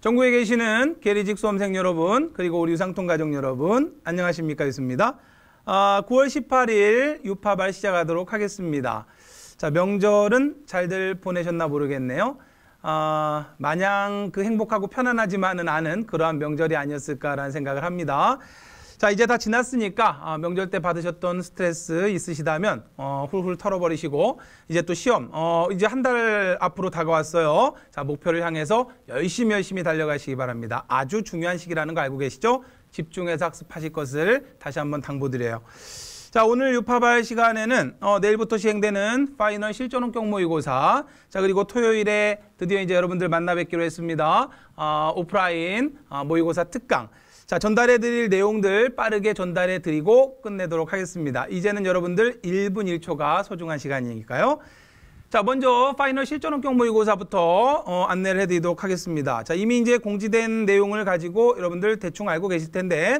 전국에 계시는 계리직 수험생 여러분, 그리고 우리 유상통 가족 여러분, 안녕하십니까? 있습니다 아, 9월 18일 유파발 시작하도록 하겠습니다. 자, 명절은 잘들 보내셨나 모르겠네요. 아, 마냥 그 행복하고 편안하지만은 않은 그러한 명절이 아니었을까라는 생각을 합니다. 자 이제 다 지났으니까 아, 명절 때 받으셨던 스트레스 있으시다면 어, 훌훌 털어버리시고 이제 또 시험 어, 이제 한 달 앞으로 다가왔어요. 자 목표를 향해서 열심히 열심히 달려가시기 바랍니다. 아주 중요한 시기라는 거 알고 계시죠? 집중해서 학습하실 것을 다시 한번 당부드려요. 자 오늘 유파발 시간에는 어, 내일부터 시행되는 파이널 실전원격 모의고사 자 그리고 토요일에 드디어 이제 여러분들 만나 뵙기로 했습니다. 아, 오프라인 아, 모의고사 특강 자, 전달해 드릴 내용들 빠르게 전달해 드리고 끝내도록 하겠습니다. 이제는 여러분들 1분 1초가 소중한 시간이니까요. 자, 먼저 파이널 실전 원격 모의고사부터 어, 안내를 해 드리도록 하겠습니다. 자, 이미 이제 공지된 내용을 가지고 여러분들 대충 알고 계실 텐데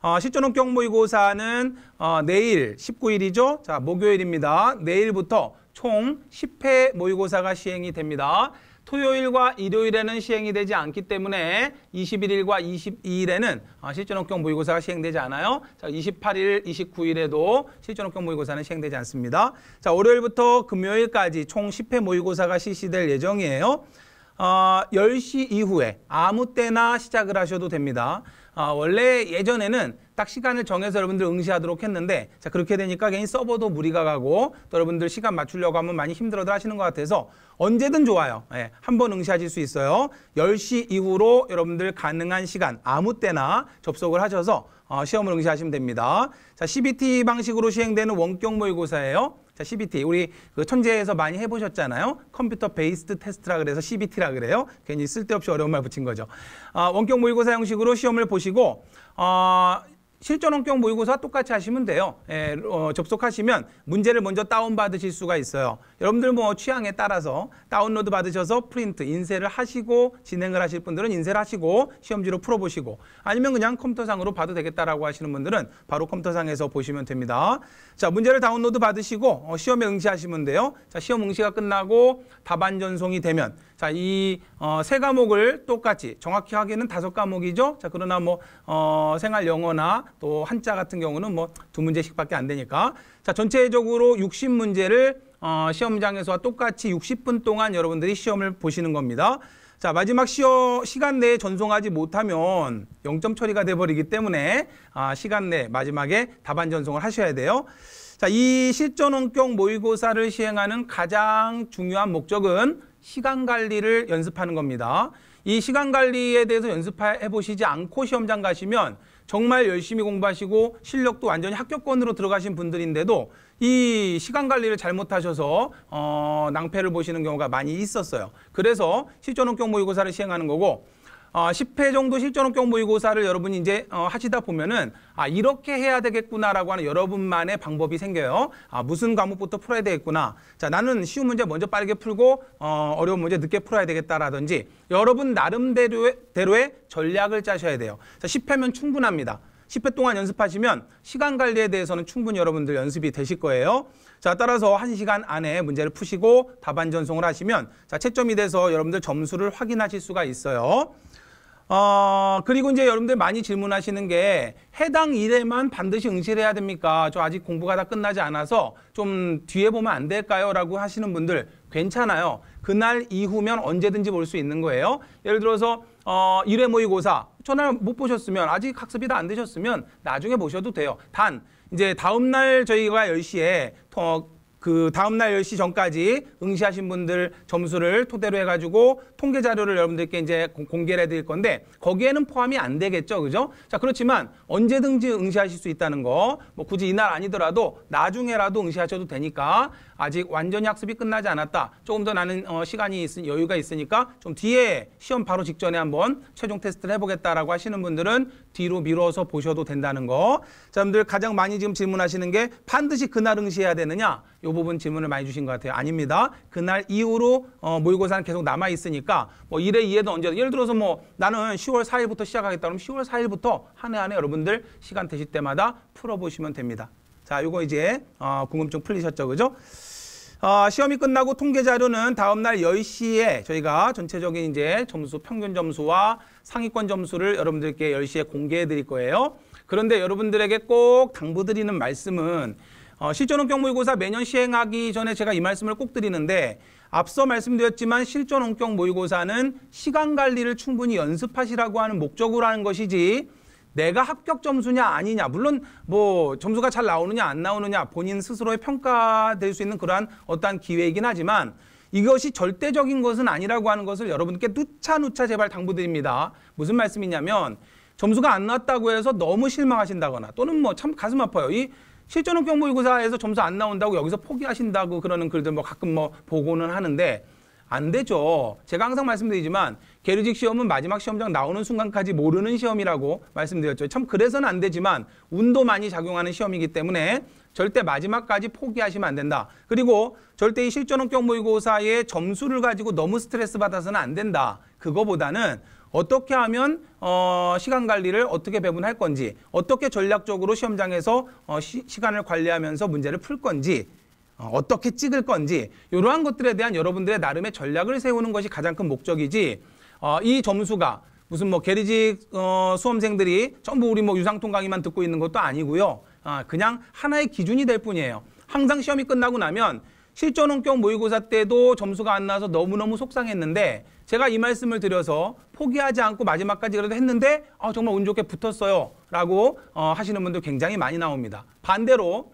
어, 실전 원격 모의고사는 어, 내일 19일이죠. 자, 목요일입니다. 내일부터 총 10회 모의고사가 시행이 됩니다. 토요일과 일요일에는 시행이 되지 않기 때문에 21일과 22일에는 아, 실전업경 모의고사가 시행되지 않아요. 자, 28일, 29일에도 실전업경 모의고사는 시행되지 않습니다. 자, 월요일부터 금요일까지 총 10회 모의고사가 실시될 예정이에요. 어, 10시 이후에 아무 때나 시작을 하셔도 됩니다. 아, 원래 예전에는 딱 시간을 정해서 여러분들 응시하도록 했는데 자 그렇게 되니까 괜히 서버도 무리가 가고 또 여러분들 시간 맞추려고 하면 많이 힘들어들 하시는 것 같아서 언제든 좋아요. 예, 한번 응시하실 수 있어요. 10시 이후로 여러분들 가능한 시간 아무 때나 접속을 하셔서 어, 시험을 응시하시면 됩니다. 자 CBT 방식으로 시행되는 원격 모의고사예요. 자, CBT. 우리 그 천재에서 많이 해보셨잖아요. 컴퓨터 베이스드 테스트라 그래서 CBT라 그래요. 괜히 쓸데없이 어려운 말 붙인 거죠. 아, 원격 모의고사 형식으로 시험을 보시고, 어, 실전 원격 모의고사 똑같이 하시면 돼요. 에, 예, 어, 접속하시면 문제를 먼저 다운받으실 수가 있어요. 여러분들 뭐 취향에 따라서 다운로드 받으셔서 프린트, 인쇄를 하시고 진행을 하실 분들은 인쇄를 하시고 시험지로 풀어보시고 아니면 그냥 컴퓨터상으로 봐도 되겠다라고 하시는 분들은 바로 컴퓨터상에서 보시면 됩니다. 자, 문제를 다운로드 받으시고 어, 시험에 응시하시면 돼요. 자, 시험 응시가 끝나고 답안 전송이 되면 자, 이 어, 세 과목을 똑같이 정확히 하기는 에 다섯 과목이죠. 자, 그러나 뭐 어, 생활 영어나 또 한자 같은 경우는 뭐 두 문제씩밖에 안 되니까 자, 전체적으로 60문제를 어, 시험장에서와 똑같이 60분 동안 여러분들이 시험을 보시는 겁니다. 자 마지막 시어, 시간 내에 전송하지 못하면 0점 처리가 돼버리기 때문에 아, 시간 내 마지막에 답안 전송을 하셔야 돼요. 자 이 실전원격 모의고사를 시행하는 가장 중요한 목적은 시간 관리를 연습하는 겁니다. 이 시간 관리에 대해서 연습해 보시지 않고 시험장 가시면 정말 열심히 공부하시고 실력도 완전히 합격권으로 들어가신 분들인데도 이 시간 관리를 잘못하셔서 어, 낭패를 보시는 경우가 많이 있었어요. 그래서 실전업경 모의고사를 시행하는 거고 어, 10회 정도 실전업경 모의고사를 여러분이 이제 어, 하시다 보면은 아 이렇게 해야 되겠구나라고 하는 여러분만의 방법이 생겨요. 아 무슨 과목부터 풀어야 되겠구나. 자 나는 쉬운 문제 먼저 빠르게 풀고 어, 어려운 문제 늦게 풀어야 되겠다라든지 여러분 나름대로의 대로의 전략을 짜셔야 돼요. 자 10회면 충분합니다. 10회 동안 연습하시면 시간 관리에 대해서는 충분히 여러분들 연습이 되실 거예요. 자, 따라서 1시간 안에 문제를 푸시고 답안 전송을 하시면 자, 채점이 돼서 여러분들 점수를 확인하실 수가 있어요. 어, 그리고 이제 여러분들 많이 질문하시는 게 해당 일에만 반드시 응시해야 를 됩니까? 저 아직 공부가 다 끝나지 않아서 좀 뒤에 보면 안 될까요? 라고 하시는 분들 괜찮아요. 그날 이후면 언제든지 볼 수 있는 거예요. 예를 들어서 어, 일회 모의고사 전날 못 보셨으면 아직 학습이 다 안 되셨으면 나중에 보셔도 돼요. 단 이제 다음날 저희가 10시에 통, 그 다음날 10시 전까지 응시하신 분들 점수를 토대로 해가지고 통계 자료를 여러분들께 이제 공개를 해드릴 건데 거기에는 포함이 안 되겠죠. 그죠? 자, 그렇지만 언제든지 응시하실 수 있다는 거, 뭐 굳이 이날 아니더라도 나중에라도 응시하셔도 되니까 아직 완전히 학습이 끝나지 않았다. 조금 더 나는 어, 시간이 있, 여유가 있으니까 좀 뒤에 시험 바로 직전에 한번 최종 테스트를 해보겠다라고 하시는 분들은 뒤로 미뤄서 보셔도 된다는 거. 자, 여러분들 가장 많이 지금 질문하시는 게 반드시 그날 응시해야 되느냐? 이 부분 질문을 많이 주신 것 같아요. 아닙니다. 그날 이후로 어, 모의고사는 계속 남아 있으니까 뭐 1회, 이회도 언제든 예를 들어서 뭐 나는 10월 4일부터 시작하겠다 그러면 10월 4일부터 한 해 한 해 여러분들 시간 되실 때마다 풀어보시면 됩니다. 자, 요거 이제 어, 궁금증 풀리셨죠, 그죠? 어, 시험이 끝나고 통계 자료는 다음 날 10시에 저희가 전체적인 이제 점수 평균 점수와 상위권 점수를 여러분들께 10시에 공개해 드릴 거예요. 그런데 여러분들에게 꼭 당부드리는 말씀은 어, 실전원격 모의고사 매년 시행하기 전에 제가 이 말씀을 꼭 드리는데 앞서 말씀드렸지만 실전원격 모의고사는 시간 관리를 충분히 연습하시라고 하는 목적으로 하는 것이지 내가 합격 점수냐 아니냐 물론 뭐 점수가 잘 나오느냐 안 나오느냐 본인 스스로의 평가될 수 있는 그러한 어떠한 기회이긴 하지만 이것이 절대적인 것은 아니라고 하는 것을 여러분께 누차누차 제발 당부드립니다. 무슨 말씀이냐면 점수가 안 났다고 해서 너무 실망하신다거나 또는 뭐 참 가슴 아파요. 이 실전업경 모의고사에서 점수 안 나온다고 여기서 포기하신다고 그러는 글들 뭐 가끔 뭐 보고는 하는데 안 되죠. 제가 항상 말씀드리지만 계류직 시험은 마지막 시험장 나오는 순간까지 모르는 시험이라고 말씀드렸죠. 참 그래서는 안 되지만 운도 많이 작용하는 시험이기 때문에 절대 마지막까지 포기하시면 안 된다. 그리고 절대 이 실전업격 모의고사의 점수를 가지고 너무 스트레스 받아서는 안 된다. 그거보다는 어떻게 하면 어, 시간 관리를 어떻게 배분할 건지 어떻게 전략적으로 시험장에서 어, 시, 시간을 관리하면서 문제를 풀 건지 어, 어떻게 찍을 건지 이러한 것들에 대한 여러분들의 나름의 전략을 세우는 것이 가장 큰 목적이지 어, 이 점수가 무슨 뭐 게리직 어, 수험생들이 전부 우리 뭐 유상통 강의만 듣고 있는 것도 아니고요. 아, 그냥 하나의 기준이 될 뿐이에요. 항상 시험이 끝나고 나면 실전 원격 모의고사 때도 점수가 안 나와서 너무너무 속상했는데 제가 이 말씀을 드려서 포기하지 않고 마지막까지 그래도 했는데 아, 정말 운 좋게 붙었어요 라고 어, 하시는 분들 굉장히 많이 나옵니다. 반대로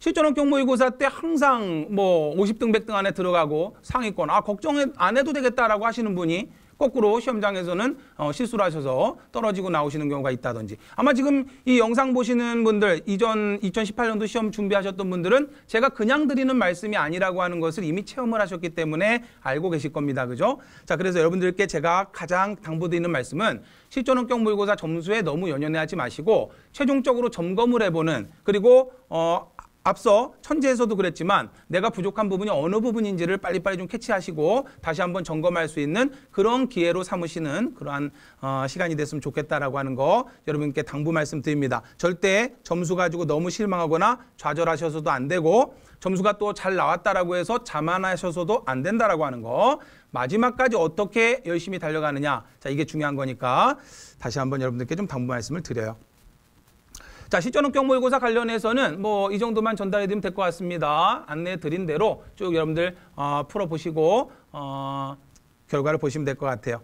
실전형 경모의고사 때 항상 뭐 50등, 100등 안에 들어가고 상위권, 아, 걱정 안 해도 되겠다라고 하시는 분이 거꾸로 시험장에서는 어, 실수를 하셔서 떨어지고 나오시는 경우가 있다든지 아마 지금 이 영상 보시는 분들 이전 2018년도 시험 준비하셨던 분들은 제가 그냥 드리는 말씀이 아니라고 하는 것을 이미 체험을 하셨기 때문에 알고 계실 겁니다. 그죠? 자, 그래서 여러분들께 제가 가장 당부드리는 말씀은 실전원격 모의고사 점수에 너무 연연해 하지 마시고 최종적으로 점검을 해보는 그리고 어, 앞서 천재에서도 그랬지만 내가 부족한 부분이 어느 부분인지를 빨리빨리 좀 캐치하시고 다시 한번 점검할 수 있는 그런 기회로 삼으시는 그러한 어, 시간이 됐으면 좋겠다라고 하는 거 여러분께 당부 말씀드립니다. 절대 점수 가지고 너무 실망하거나 좌절하셔서도 안 되고 점수가 또 잘 나왔다라고 해서 자만하셔서도 안 된다라고 하는 거 마지막까지 어떻게 열심히 달려가느냐 자 이게 중요한 거니까 다시 한번 여러분들께 좀 당부 말씀을 드려요. 자, 시전업경 모의고사 관련해서는 뭐 이 정도만 전달해드리면 될 것 같습니다. 안내 드린 대로 쭉 여러분들 어, 풀어보시고 어, 결과를 보시면 될 것 같아요.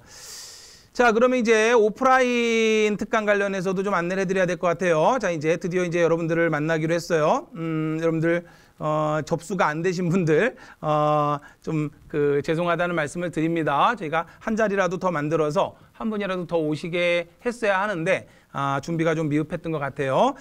자, 그러면 이제 오프라인 특강 관련해서도 좀 안내를 해드려야 될 것 같아요. 자, 이제 드디어 이제 여러분들을 만나기로 했어요. 음, 여러분들, 어, 접수가 안 되신 분들, 어, 좀, 그, 죄송하다는 말씀을 드립니다. 저희가 한 자리라도 더 만들어서 한 분이라도 더 오시게 했어야 하는데, 아, 준비가 좀 미흡했던 것 같아요.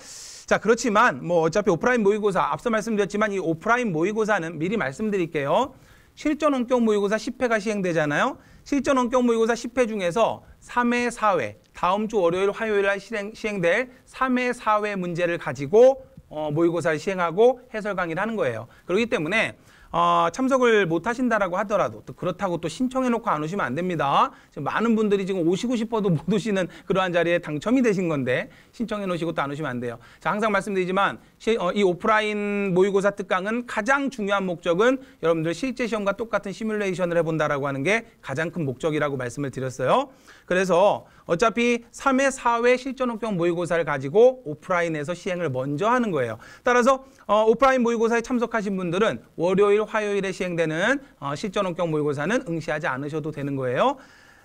자, 그렇지만 뭐 어차피 오프라인 모의고사 앞서 말씀드렸지만 이 오프라인 모의고사는 미리 말씀드릴게요. 실전 원격 모의고사 10회가 시행되잖아요. 실전 원격 모의고사 10회 중에서 3회, 4회, 다음 주 월요일, 화요일 날 시행, 시행될 3회, 4회 문제를 가지고 어, 모의고사를 시행하고 해설 강의를 하는 거예요. 그렇기 때문에 어, 참석을 못 하신다라고 하더라도 또 그렇다고 또 신청해 놓고 안 오시면 안 됩니다. 지금 많은 분들이 지금 오시고 싶어도 못 오시는 그러한 자리에 당첨이 되신 건데 신청해 놓으시고 또 안 오시면 안 돼요. 자, 항상 말씀드리지만 시, 어, 이 오프라인 모의고사 특강은 가장 중요한 목적은 여러분들 실제 시험과 똑같은 시뮬레이션을 해 본다라고 하는 게 가장 큰 목적이라고 말씀을 드렸어요. 그래서 어차피 3회, 4회 실전업경 모의고사를 가지고 오프라인에서 시행을 먼저 하는 거예요. 따라서 어, 오프라인 모의고사에 참석하신 분들은 월요일, 화요일에 시행되는 어, 실전업경 모의고사는 응시하지 않으셔도 되는 거예요.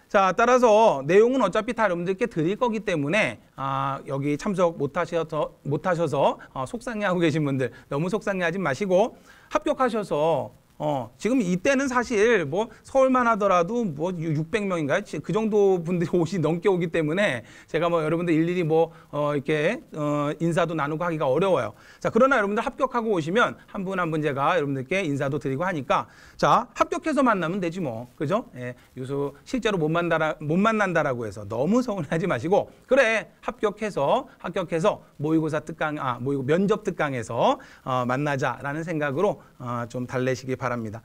자, 따라서 내용은 어차피 다 여러분들께 드릴 거기 때문에 아, 여기 참석 못 하셔서 못 하셔서 어, 속상해하고 계신 분들 너무 속상해하지 마시고 합격하셔서 어, 지금 이때는 사실 뭐 서울만 하더라도 뭐 600명인가 요그 정도 분들이 옷이 넘게 오기 때문에 제가 뭐 여러분들 일일이 뭐 어, 이렇게 어, 인사도 나누고 하기가 어려워요. 자, 그러나 여러분들 합격하고 오시면 한 분 한분 한 분 제가 여러분들께 인사도 드리고 하니까 자, 합격해서 만나면 되지 뭐. 그죠? 예, 요소 실제로 못 만나라 못 만난다라고 해서 너무 서운하지 마시고 그래. 합격해서 합격해서 모의고사 특강 아, 모의고 면접 특강에서 어, 만나자라는 생각으로 어, 좀 달래시기 바랍니다. 바랍니다.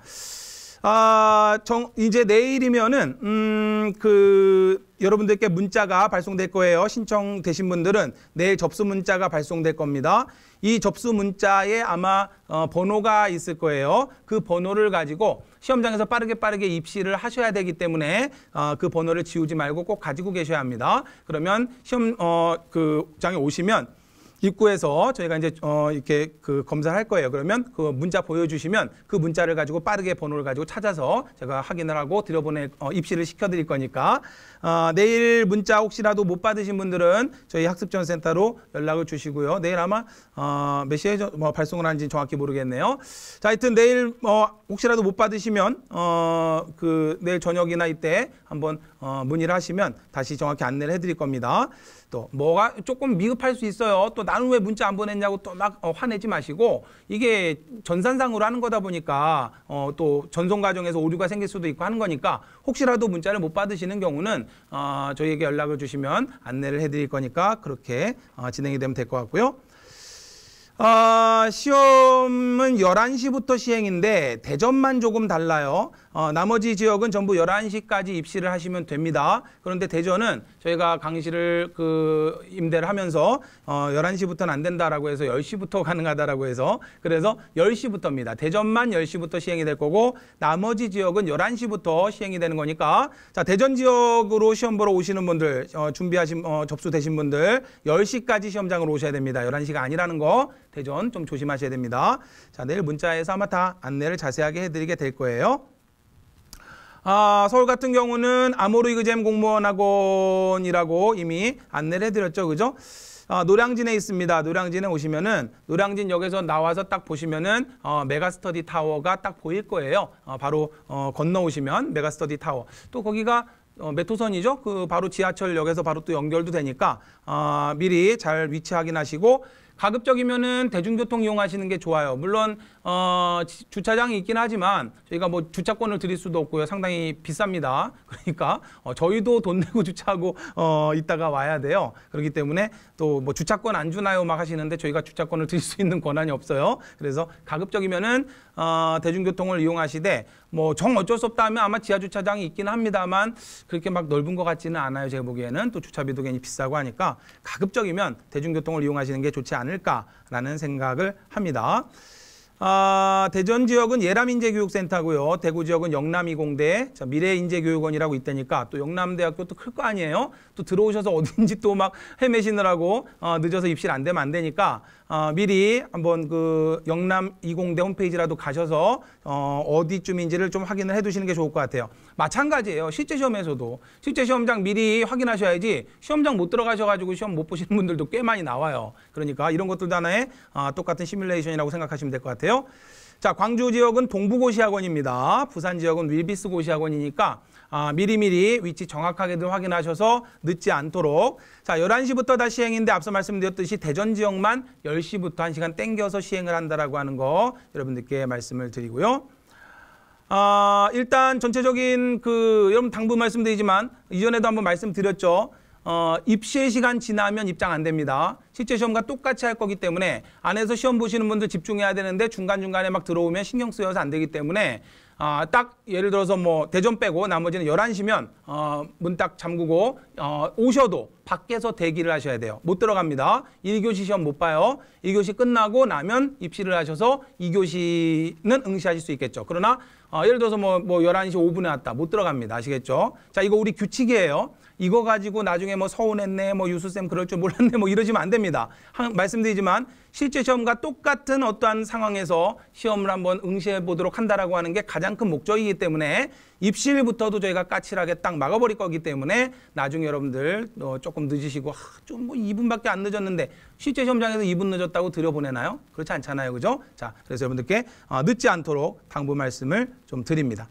아, 정, 이제 내일이면은 음, 그 여러분들께 문자가 발송될 거예요. 신청되신 분들은 내일 접수 문자가 발송될 겁니다. 이 접수 문자에 아마 어, 번호가 있을 거예요. 그 번호를 가지고 시험장에서 빠르게 빠르게 입시를 하셔야 되기 때문에 어, 그 번호를 지우지 말고 꼭 가지고 계셔야 합니다. 그러면 시험 어, 그 장에 오시면 입구에서 저희가 이제 어 이렇게 그 검사를 할 거예요. 그러면 그 문자 보여주시면 그 문자를 가지고 빠르게 번호를 가지고 찾아서 제가 확인을 하고 들여보내 어 입시를 시켜드릴 거니까 어 내일 문자 혹시라도 못 받으신 분들은 저희 학습 지원센터로 연락을 주시고요. 내일 아마 어몇 시에 저, 뭐 발송을 하는지 정확히 모르겠네요. 자, 하여튼 내일 뭐 혹시라도 못 받으시면 어 그 내일 저녁이나 이때 한번 어 문의를 하시면 다시 정확히 안내를 해드릴 겁니다. 또 뭐가 조금 미흡할 수 있어요. 또 나는 왜 문자 안 보냈냐고 또막 어, 화내지 마시고 이게 전산상으로 하는 거다 보니까 어, 또 전송 과정에서 오류가 생길 수도 있고 하는 거니까 혹시라도 문자를 못 받으시는 경우는 어, 저희에게 연락을 주시면 안내를 해드릴 거니까 그렇게 어, 진행이 되면 될 것 같고요. 어, 시험은 열한 시부터 시행인데 대전만 조금 달라요. 어, 나머지 지역은 전부 11시까지 입시를 하시면 됩니다. 그런데 대전은 저희가 강의실을 그 임대를 하면서 어, 11시부터는 안 된다라고 해서 10시부터 가능하다라고 해서 그래서 10시부터입니다. 대전만 10시부터 시행이 될 거고 나머지 지역은 11시부터 시행이 되는 거니까 자, 대전 지역으로 시험 보러 오시는 분들 어, 준비하신 어, 접수되신 분들 10시까지 시험장으로 오셔야 됩니다. 11시가 아니라는 거 대전 좀 조심하셔야 됩니다. 자, 내일 문자에서 아마 다 안내를 자세하게 해드리게 될 거예요. 아, 서울 같은 경우는 아모르이그잼 공무원학원이라고 이미 안내를 해드렸죠. 그죠? 아, 노량진에 있습니다. 노량진에 오시면은 노량진역에서 나와서 딱 보시면은 어, 메가스터디 타워가 딱 보일 거예요. 어, 바로 어, 건너오시면 메가스터디 타워. 또 거기가 어, 메토선이죠. 그 바로 지하철역에서 바로 또 연결도 되니까 어, 미리 잘 위치 확인하시고 가급적이면은 대중교통 이용하시는 게 좋아요. 물론 어, 주차장이 있긴 하지만 저희가 뭐 주차권을 드릴 수도 없고요. 상당히 비쌉니다. 그러니까 어, 저희도 돈 내고 주차하고 어, 있다가 와야 돼요. 그렇기 때문에 또 뭐 주차권 안 주나요? 막 하시는데 저희가 주차권을 드릴 수 있는 권한이 없어요. 그래서 가급적이면은 어, 대중교통을 이용하시되 뭐정 어쩔 수 없다 하면 아마 지하 주차장이 있긴 합니다만 그렇게 막 넓은 것 같지는 않아요. 제가 보기에는 또 주차비도 괜히 비싸고 하니까 가급적이면 대중교통을 이용하시는 게 좋지 않을까라는 생각을 합니다. 아, 대전 지역은 예람인재교육센터고요. 대구 지역은 영남이공대, 자, 미래인재교육원이라고 있다니까 또 영남대학교 또 클 거 아니에요? 또 들어오셔서 어딘지 또 막 헤매시느라고 어, 늦어서 입실 안 되면 안 되니까 어, 미리 한번 그 영남이공대 홈페이지라도 가셔서 어, 어디쯤인지를 좀 확인을 해두시는 게 좋을 것 같아요. 마찬가지예요. 실제 시험에서도 실제 시험장 미리 확인하셔야지 시험장 못 들어가셔가지고 시험 못 보시는 분들도 꽤 많이 나와요. 그러니까 이런 것들도 하나의 어, 똑같은 시뮬레이션이라고 생각하시면 될 것 같아요. 같아요. 자, 광주 지역은 동부고시학원입니다. 부산 지역은 윌비스 고시학원이니까 아, 미리미리 위치 정확하게도 확인하셔서 늦지 않도록 자, 11시부터 다 시행인데 앞서 말씀드렸듯이 대전 지역만 10시부터 1시간 땡겨서 시행을 한다라고 하는 거 여러분들께 말씀을 드리고요. 아, 일단 전체적인 그 여러분 당부 말씀드리지만 이전에도 한번 말씀드렸죠. 어, 입시의 시간 지나면 입장 안 됩니다. 실제 시험과 똑같이 할 거기 때문에 안에서 시험 보시는 분들 집중해야 되는데 중간중간에 막 들어오면 신경 쓰여서 안 되기 때문에 아, 딱 예를 들어서 뭐 대전 빼고 나머지는 1 1 시면 어, 문 딱 잠그고 어, 오셔도 밖에서 대기를 하셔야 돼요. 못 들어갑니다. 1교시 시험 못 봐요. 일교시 끝나고 나면 입시를 하셔서 2교시는 응시하실 수 있겠죠. 그러나 어, 예를 들어서 뭐, 뭐 11시 5분에 왔다. 못 들어갑니다. 아시겠죠? 자, 이거 우리 규칙이에요. 이거 가지고 나중에 뭐 서운했네, 뭐 유수쌤 그럴 줄 몰랐네, 뭐 이러시면 안 됩니다. 한, 말씀드리지만 실제 시험과 똑같은 어떠한 상황에서 시험을 한번 응시해 보도록 한다라고 하는 게 가장 큰 목적이기 때문에 입시부터도 저희가 까칠하게 딱 막아버릴 거기 때문에 나중에 여러분들 어, 조금 늦으시고 아, 좀뭐 2분밖에 안 늦었는데 실제 시험장에서 2분 늦었다고 들여보내나요? 그렇지 않잖아요, 그죠? 자, 그래서 여러분들께 어, 늦지 않도록 당부 말씀을 좀 드립니다.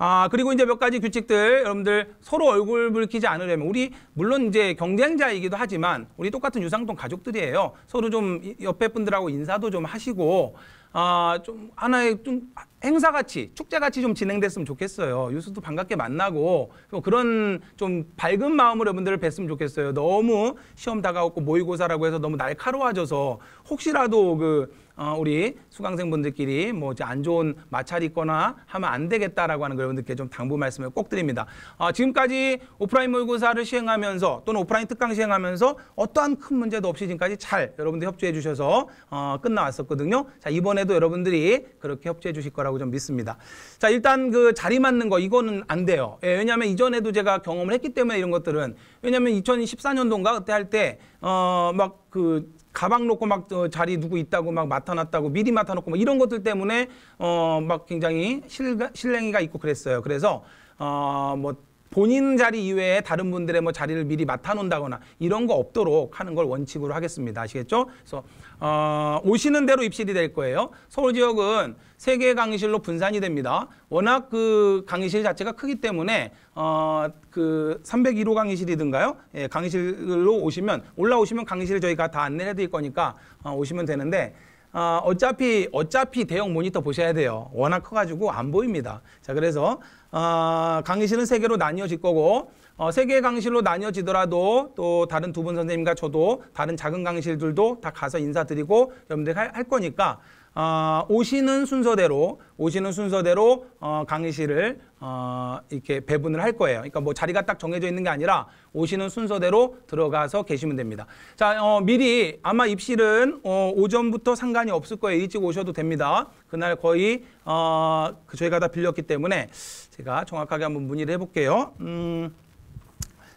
아, 그리고 이제 몇 가지 규칙들 여러분들 서로 얼굴 붉히지 않으려면 우리 물론 이제 경쟁자이기도 하지만 우리 똑같은 유상동 가족들이에요. 서로 좀 옆에 분들하고 인사도 좀 하시고 아, 좀 하나의 좀 행사같이 축제같이 좀 진행됐으면 좋겠어요. 유수도 반갑게 만나고 뭐 그런 좀 밝은 마음으로 여러분들을 뵀으면 좋겠어요. 너무 시험 다가오고 모의고사라고 해서 너무 날카로워져서 혹시라도 그 어, 우리 수강생분들끼리 뭐안 좋은 마찰이 있거나 하면 안 되겠다라고 하는 걸 여러분들께 좀 당부 말씀을 꼭 드립니다. 어, 지금까지 오프라인 모의고사를 시행하면서 또는 오프라인 특강 시행하면서 어떠한 큰 문제도 없이 지금까지 잘 여러분들 협조해 주셔서 어, 끝나왔었거든요. 자 이번에도 여러분들이 그렇게 협조해 주실 거라고 좀 믿습니다. 자 일단 그 자리 맞는 거 이거는 안 돼요. 예, 왜냐하면 이전에도 제가 경험을 했기 때문에 이런 것들은 왜냐하면 2014년도인가 그때 할 때어 막그 가방 놓고 막 어, 자리 누구 있다고 막 맡아놨다고 미리 맡아놓고 막 이런 것들 때문에 어, 막 굉장히 실, 실랭이가 있고 그랬어요. 그래서 어, 뭐 본인 자리 이외에 다른 분들의 뭐 자리를 미리 맡아놓는다거나 이런 거 없도록 하는 걸 원칙으로 하겠습니다. 아시겠죠? 그래서 어, 오시는 대로 입실이 될 거예요. 서울 지역은 세 개의 강의실로 분산이 됩니다. 워낙 그 강의실 자체가 크기 때문에 어, 그 301호 강의실이든가요? 예, 강의실로 오시면 올라오시면 강의실 을 저희가 다 안내해 드릴 거니까 어, 오시면 되는데 어, 어차피 어차피 대형 모니터 보셔야 돼요. 워낙 커가지고 안 보입니다. 자 그래서 어, 강의실은 세 개로 나뉘어질 거고 어, 세 개의 강의실로 나뉘어지더라도 또 다른 두 분 선생님과 저도 다른 작은 강의실들도 다 가서 인사드리고 여러분들 할, 할 거니까 어, 오시는 순서대로 오시는 순서대로 어, 강의실을 어, 이렇게 배분을 할 거예요. 그러니까 뭐 자리가 딱 정해져 있는 게 아니라 오시는 순서대로 들어가서 계시면 됩니다. 자, 어, 미리 아마 입실은 어, 오전부터 상관이 없을 거예요. 일찍 오셔도 됩니다. 그날 거의 어, 그 저희가 다 빌렸기 때문에 제가 정확하게 한번 문의를 해볼게요. 음,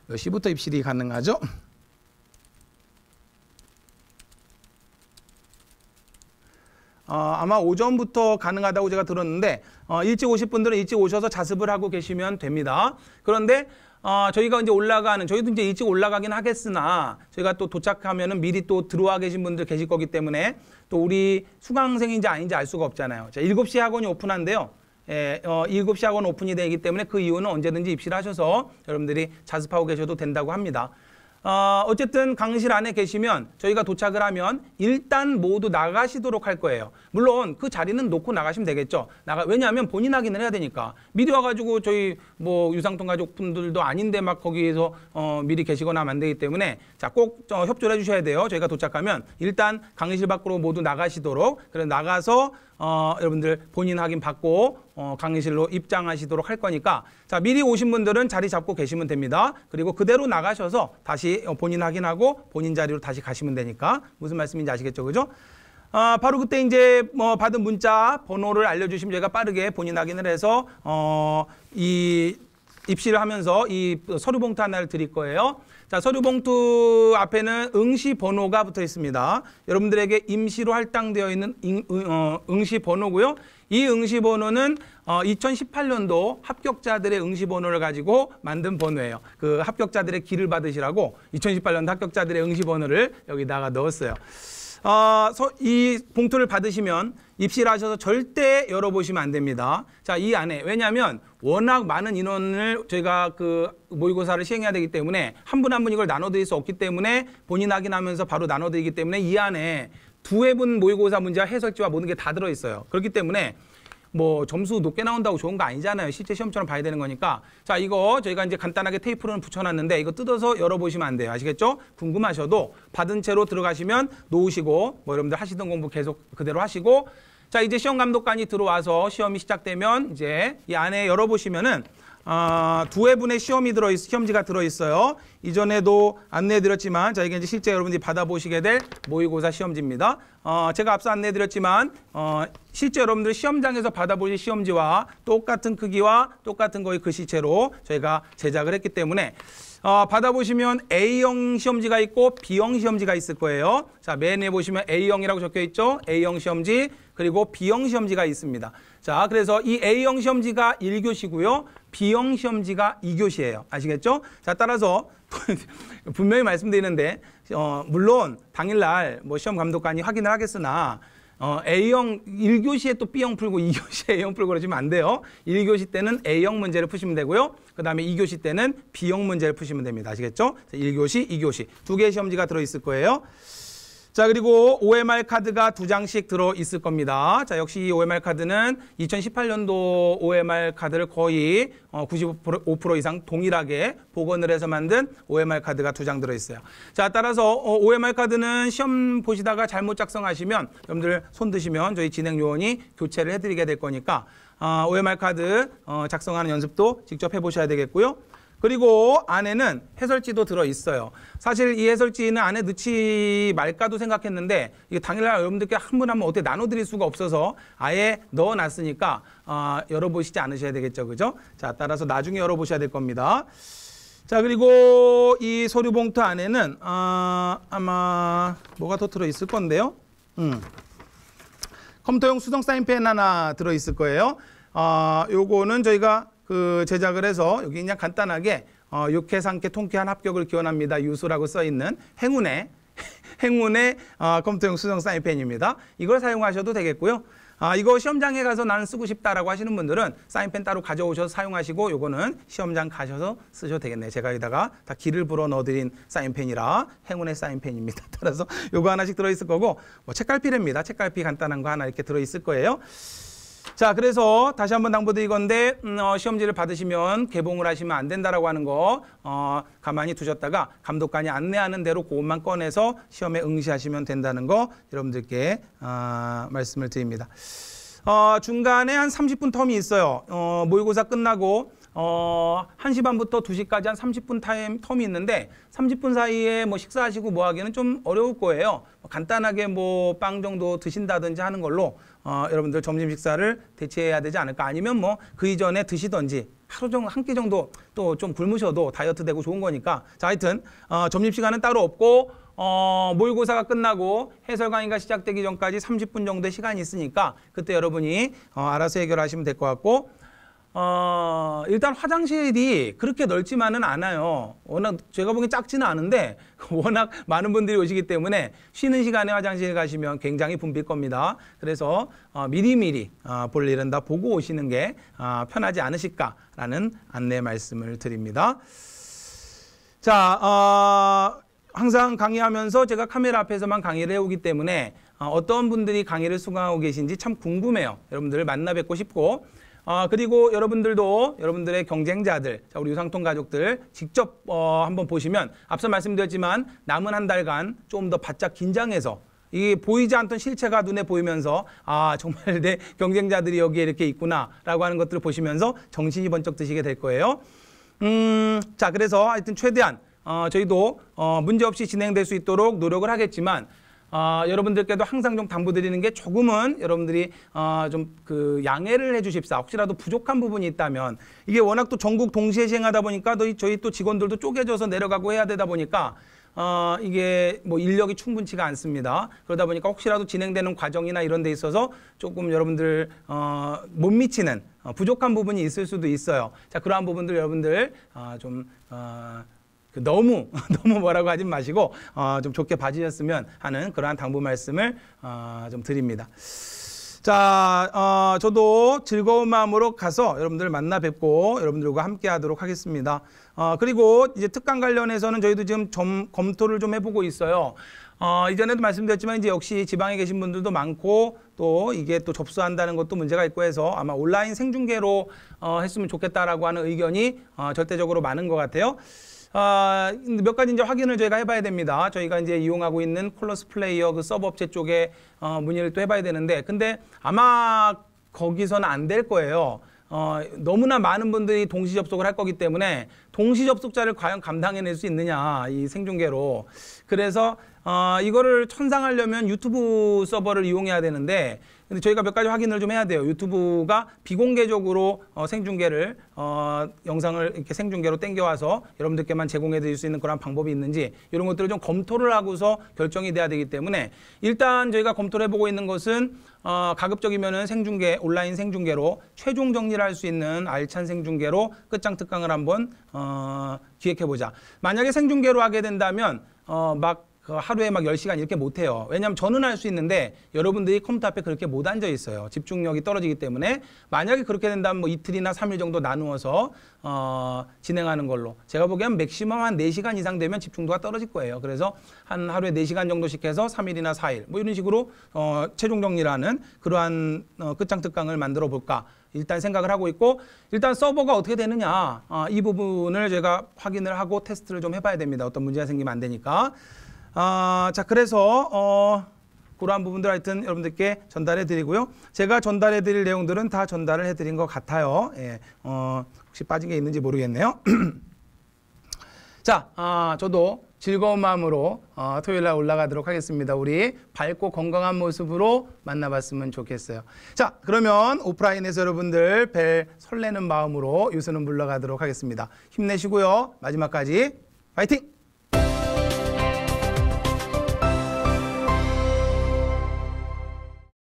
몇 시부터 입실이 가능하죠? 어, 아마 오전부터 가능하다고 제가 들었는데 어, 일찍 오실 분들은 일찍 오셔서 자습을 하고 계시면 됩니다. 그런데 어, 저희가 이제 올라가는 저희도 이제 일찍 올라가긴 하겠으나 저희가 또 도착하면은 미리 또 들어와 계신 분들 계실 거기 때문에 또 우리 수강생인지 아닌지 알 수가 없잖아요. 자, 7시 학원이 오픈한데요. 예, 어, 7시 학원 오픈이 되기 때문에 그이유는 언제든지 입실 하셔서 여러분들이 자습하고 계셔도 된다고 합니다. 어, 어쨌든 강실 안에 계시면 저희가 도착을 하면 일단 모두 나가시도록 할 거예요. 물론 그 자리는 놓고 나가시면 되겠죠. 나가 왜냐하면 본인 확인을 해야 되니까 미리 와가지고 저희 뭐 유상통 가족분들도 아닌데 막 거기에서 어, 미리 계시거나 하면 안 되기 때문에 자꼭 어, 협조를 해주셔야 돼요. 저희가 도착하면 일단 강의실 밖으로 모두 나가시도록 그래 나가서 어, 여러분들 본인 확인 받고 어, 강의실로 입장하시도록 할 거니까 자 미리 오신 분들은 자리 잡고 계시면 됩니다. 그리고 그대로 나가셔서 다시 어, 본인 확인하고 본인 자리로 다시 가시면 되니까 무슨 말씀인지 아시겠죠, 그죠? 아, 바로 그때 이제 뭐 받은 문자 번호를 알려주시면 제가 빠르게 본인 확인을 해서 어, 이 입시를 하면서 이 서류 봉투 하나를 드릴 거예요. 자, 서류 봉투 앞에는 응시 번호가 붙어 있습니다. 여러분들에게 임시로 할당되어 있는 응, 어, 응시 번호고요. 이 응시 번호는 어, 2018년도 합격자들의 응시 번호를 가지고 만든 번호예요. 그 합격자들의 기를 받으시라고 2018년 합격자들의 응시 번호를 여기다가 넣었어요. 어, 서, 이 봉투를 받으시면 입시를 하셔서 절대 열어보시면 안 됩니다. 자, 이 안에 왜냐하면 워낙 많은 인원을 저희가 그 모의고사를 시행해야 되기 때문에 한 분 한 분 이걸 나눠드릴 수 없기 때문에 본인 확인하면서 바로 나눠드리기 때문에 이 안에 두 회분 모의고사 문제와 해설지와 모든 게 다 들어있어요. 그렇기 때문에 뭐 점수 높게 나온다고 좋은 거 아니잖아요. 실제 시험처럼 봐야 되는 거니까. 자, 이거 저희가 이제 간단하게 테이프로는 붙여놨는데 이거 뜯어서 열어보시면 안 돼요. 아시겠죠? 궁금하셔도 받은 채로 들어가시면 놓으시고 뭐 여러분들 하시던 공부 계속 그대로 하시고 자, 이제 시험 감독관이 들어와서 시험이 시작되면 이제 이 안에 열어보시면은 어, 두 회분의 시험이 들어있, 시험지가 들어있어요. 이전에도 안내해드렸지만, 자, 이게 이제 실제 여러분들이 받아보시게 될 모의고사 시험지입니다. 어, 제가 앞서 안내해드렸지만, 어, 실제 여러분들 시험장에서 받아보실 시험지와 똑같은 크기와 똑같은 거의 글씨체로 그 저희가 제작을 했기 때문에 어, 받아보시면 A형 시험지가 있고 B형 시험지가 있을 거예요. 자, 맨에 보시면 A형이라고 적혀 있죠. A형 시험지 그리고 B형 시험지가 있습니다. 자, 그래서 이 A형 시험지가 1교시고요. B형 시험지가 2교시예요. 아시겠죠? 자, 따라서 분명히 말씀드리는데 어, 물론 당일날 뭐 시험 감독관이 확인을 하겠으나 어, A형 1교시에 또 B형 풀고 2교시에 A형 풀고 그러시면 안 돼요. 1교시 때는 A형 문제를 푸시면 되고요. 그 다음에 2교시 때는 B형 문제를 푸시면 됩니다. 아시겠죠? 1교시, 2교시 두 개의 시험지가 들어있을 거예요. 자 그리고 OMR 카드가 두 장씩 들어 있을 겁니다. 자 역시 이 OMR 카드는 2018년도 OMR 카드를 거의 95% 어, 이상 동일하게 복원을 해서 만든 OMR 카드가 두 장 들어 있어요. 자 따라서 어, OMR 카드는 시험 보시다가 잘못 작성하시면 여러분들 손 드시면 저희 진행 요원이 교체를 해드리게 될 거니까 아, OMR 카드 어, 작성하는 연습도 직접 해보셔야 되겠고요. 그리고 안에는 해설지도 들어있어요. 사실 이 해설지는 안에 넣지 말까도 생각했는데 이게 당일날 여러분들께 한 분 한 분 어떻게 나눠드릴 수가 없어서 아예 넣어놨으니까 어, 열어보시지 않으셔야 되겠죠. 그죠? 자, 따라서 나중에 열어보셔야 될 겁니다. 자, 그리고 이 서류 봉투 안에는 어, 아마 뭐가 더 들어있을 건데요. 음. 컴퓨터용 수성 사인펜 하나 들어있을 거예요. 어, 요거는 저희가 그 제작을 해서 여기 그냥 간단하게 어, 육해상계 통쾌한 합격을 기원합니다. 유수라고 써 있는 행운의 행운의 어, 검토터용 수정 사인펜입니다. 이걸 사용하셔도 되겠고요. 아, 이거 시험장에 가서 나는 쓰고 싶다라고 하시는 분들은 사인펜 따로 가져오셔서 사용하시고 요거는 시험장 가셔서 쓰셔도 되겠네요. 제가 여기다가 다 길을 불어 넣어드린 사인펜이라 행운의 사인펜입니다. 따라서 요거 하나씩 들어있을 거고 뭐 책갈피랍니다. 책갈피 간단한 거 하나 이렇게 들어있을 거예요. 자, 그래서 다시 한번 당부드릴 건데 음, 어, 시험지를 받으시면 개봉을 하시면 안 된다라고 하는 거 어, 가만히 두셨다가 감독관이 안내하는 대로 그것만 꺼내서 시험에 응시하시면 된다는 거 여러분들께 어, 말씀을 드립니다. 어, 중간에 한 30분 텀이 있어요. 어, 모의고사 끝나고 어, 1시 반부터 2시까지 한 30분 타임 텀이 있는데 30분 사이에 뭐 식사하시고 뭐 하기는 좀 어려울 거예요. 간단하게 뭐 빵 정도 드신다든지 하는 걸로 어, 여러분들 점심 식사를 대체해야 되지 않을까 아니면 뭐 그 이전에 드시던지 하루 정도 한끼 정도 또 좀 굶으셔도 다이어트 되고 좋은 거니까 자 하여튼 어, 점심 시간은 따로 없고 어, 모의고사가 끝나고 해설 강의가 시작되기 전까지 30분 정도의 시간이 있으니까 그때 여러분이 어, 알아서 해결하시면 될 것 같고 어, 일단 화장실이 그렇게 넓지만은 않아요. 워낙 제가 보기엔 작지는 않은데 워낙 많은 분들이 오시기 때문에 쉬는 시간에 화장실 가시면 굉장히 붐빌 겁니다. 그래서 어, 미리미리 어, 볼 일은 다 보고 오시는 게 어, 편하지 않으실까라는 안내 말씀을 드립니다. 자, 어, 항상 강의하면서 제가 카메라 앞에서만 강의를 해오기 때문에 어, 어떤 분들이 강의를 수강하고 계신지 참 궁금해요. 여러분들을 만나 뵙고 싶고 아, 그리고 여러분들도 여러분들의 경쟁자들, 자, 우리 유상통 가족들 직접 어, 한번 보시면 앞서 말씀드렸지만 남은 한 달간 좀 더 바짝 긴장해서 이 보이지 않던 실체가 눈에 보이면서 아 정말 내 경쟁자들이 여기에 이렇게 있구나라고 하는 것들을 보시면서 정신이 번쩍 드시게 될 거예요. 음 자 그래서 하여튼 최대한 어, 저희도 어, 문제없이 진행될 수 있도록 노력을 하겠지만 어, 여러분들께도 항상 좀 당부드리는 게 조금은 여러분들이 어, 좀그 양해를 해주십사. 혹시라도 부족한 부분이 있다면 이게 워낙 또 전국 동시에 시행하다 보니까 또 저희 또 직원들도 쪼개져서 내려가고 해야 되다 보니까 어, 이게 뭐 인력이 충분치가 않습니다. 그러다 보니까 혹시라도 진행되는 과정이나 이런 데 있어서 조금 여러분들 어, 못 미치는 어, 부족한 부분이 있을 수도 있어요. 자, 그러한 부분들 여러분들 어, 좀 어, 그 너무 너무 뭐라고 하지 마시고 어, 좀 좋게 봐주셨으면 하는 그러한 당부 말씀을 어, 좀 드립니다. 자, 어, 저도 즐거운 마음으로 가서 여러분들 만나 뵙고 여러분들과 함께 하도록 하겠습니다. 어, 그리고 이제 특강 관련해서는 저희도 지금 좀 검토를 좀 해보고 있어요. 어, 이전에도 말씀드렸지만 이제 역시 지방에 계신 분들도 많고 또 이게 또 접수한다는 것도 문제가 있고 해서 아마 온라인 생중계로 어, 했으면 좋겠다라고 하는 의견이 어, 절대적으로 많은 것 같아요. 아, 몇 가지 이제 확인을 저희가 해봐야 됩니다. 저희가 이제 이용하고 있는 콜러스 플레이어 그 서브 업체 쪽에 어, 문의를 또 해봐야 되는데 근데 아마 거기서는 안 될 거예요. 어, 너무나 많은 분들이 동시 접속을 할 거기 때문에 동시 접속자를 과연 감당해낼 수 있느냐 이 생중계로 그래서 어, 이거를 천상하려면 유튜브 서버를 이용해야 되는데 근데 저희가 몇 가지 확인을 좀 해야 돼요 유튜브가 비공개적으로 어, 생중계를 어, 영상을 이렇게 생중계로 땡겨와서 여러분들께만 제공해 드릴 수 있는 그런 방법이 있는지 이런 것들을 좀 검토를 하고서 결정이 돼야 되기 때문에 일단 저희가 검토를 해보고 있는 것은 어, 가급적이면은 생중계 온라인 생중계로 최종 정리를 할 수 있는 알찬 생중계로 끝장 특강을 한번 어, 기획해 보자. 만약에 생중계로 하게 된다면 어, 막그 하루에 막 10시간 이렇게 못 해요. 왜냐면 저는 할 수 있는데 여러분들이 컴퓨터 앞에 그렇게 못 앉아 있어요. 집중력이 떨어지기 때문에 만약에 그렇게 된다면 뭐 이틀이나 3일 정도 나누어서 어 진행하는 걸로 제가 보기엔 맥시멈 한 4시간 이상 되면 집중도가 떨어질 거예요. 그래서 한 하루에 4시간 정도씩 해서 3일이나 4일 뭐 이런 식으로 어 최종 정리라는 그러한 어 끝장 특강을 만들어 볼까 일단 생각을 하고 있고 일단 서버가 어떻게 되느냐 어, 이 부분을 제가 확인을 하고 테스트를 좀 해봐야 됩니다. 어떤 문제가 생기면 안 되니까 아, 자, 그래서 어, 그러한 부분들 하여튼 여러분들께 전달해 드리고요. 제가 전달해 드릴 내용들은 다 전달을 해 드린 것 같아요. 예, 어, 혹시 빠진 게 있는지 모르겠네요. 자, 아, 저도 즐거운 마음으로 어, 토요일 날 올라가도록 하겠습니다. 우리 밝고 건강한 모습으로 만나봤으면 좋겠어요. 자, 그러면 오프라인에서 여러분들 벨 설레는 마음으로 유새는불러가도록 하겠습니다. 힘내시고요. 마지막까지 파이팅!